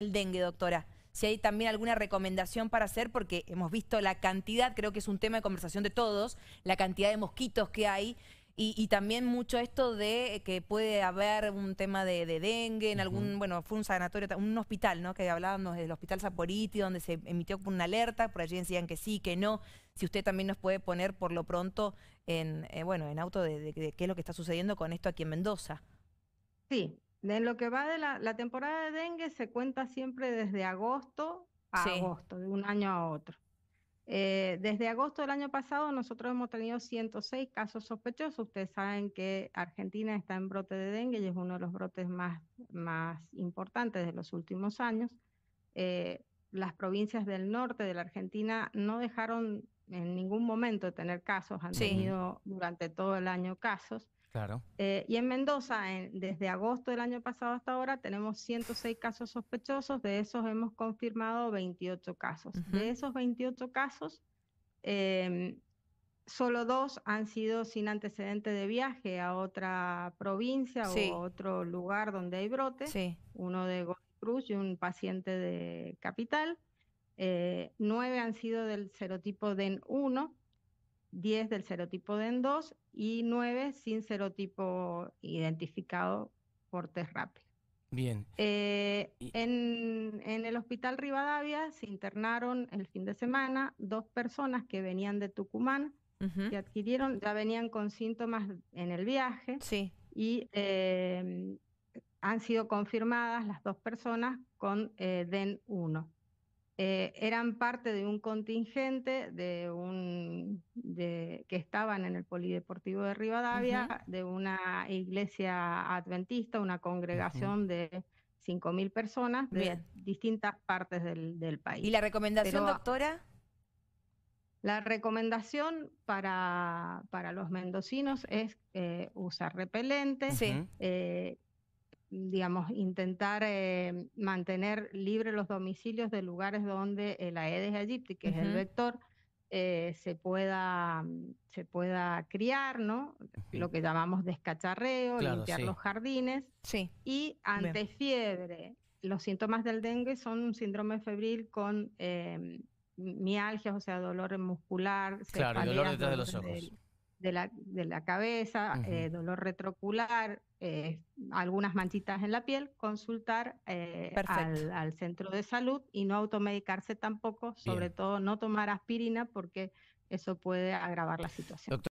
el dengue, doctora? Si hay también alguna recomendación para hacer, porque hemos visto la cantidad, creo que es un tema de conversación de todos, la cantidad de mosquitos que hay y, también mucho esto de que puede haber un tema de, dengue en algún, bueno, fue un sanatorio, un hospital, ¿no? Que hablábamos del hospital Saporiti, donde se emitió una alerta, por allí decían que sí, que no. Si usted también nos puede poner por lo pronto en, eh, bueno, en auto de, de qué es lo que está sucediendo con esto aquí en Mendoza. Sí, en lo que va de la, temporada de dengue se cuenta siempre desde agosto a agosto, de un año a otro. Eh, desde agosto del año pasado nosotros hemos tenido 106 casos sospechosos. Ustedes saben que Argentina está en brote de dengue y es uno de los brotes más, más importantes de los últimos años. Eh, las provincias del norte de la Argentina no dejaron en ningún momento de tener casos, han tenido durante todo el año casos. Claro. Eh, y en Mendoza, desde agosto del año pasado hasta ahora, tenemos 106 casos sospechosos, de esos hemos confirmado 28 casos. De esos 28 casos, em, solo dos han sido sin antecedente de viaje a otra provincia o otro lugar donde hay brotes, uno de Godoy Cruz y un paciente de Capital. Eh, nueve han sido del serotipo DEN1 10 del serotipo DEN2 y 9 sin serotipo identificado por test rápido. Bien. Eh, en, el hospital Rivadavia se internaron el fin de semana dos personas que venían de Tucumán, que adquirieron, ya venían con síntomas en el viaje. Sí. Y eh, han sido confirmadas las dos personas con eh, DEN1. Eh, eran parte de un contingente de un, de, que estaban en el Polideportivo de Rivadavia, de una iglesia adventista, una congregación de 5.000 personas de distintas partes del, país. ¿Y la recomendación, doctora? La recomendación para, para los mendocinos es eh, usar repelentes, sí. Eh, digamos, intentar eh, mantener libres los domicilios de lugares donde el eh, Aedes aegypti, que es el vector, eh, se, pueda, mm, se pueda criar, ¿no? Lo que llamamos descacharreo, limpiar los jardines. Y ante fiebre, los síntomas del dengue son un síndrome febril con eh, mialgias, o sea, dolor muscular. Claro, y dolor detrás de los ojos de la, de la cabeza, eh, dolor retrocular, eh, algunas manchitas en la piel, consultar eh, al, centro de salud y no automedicarse tampoco, sobre todo no tomar aspirina porque eso puede agravar la situación.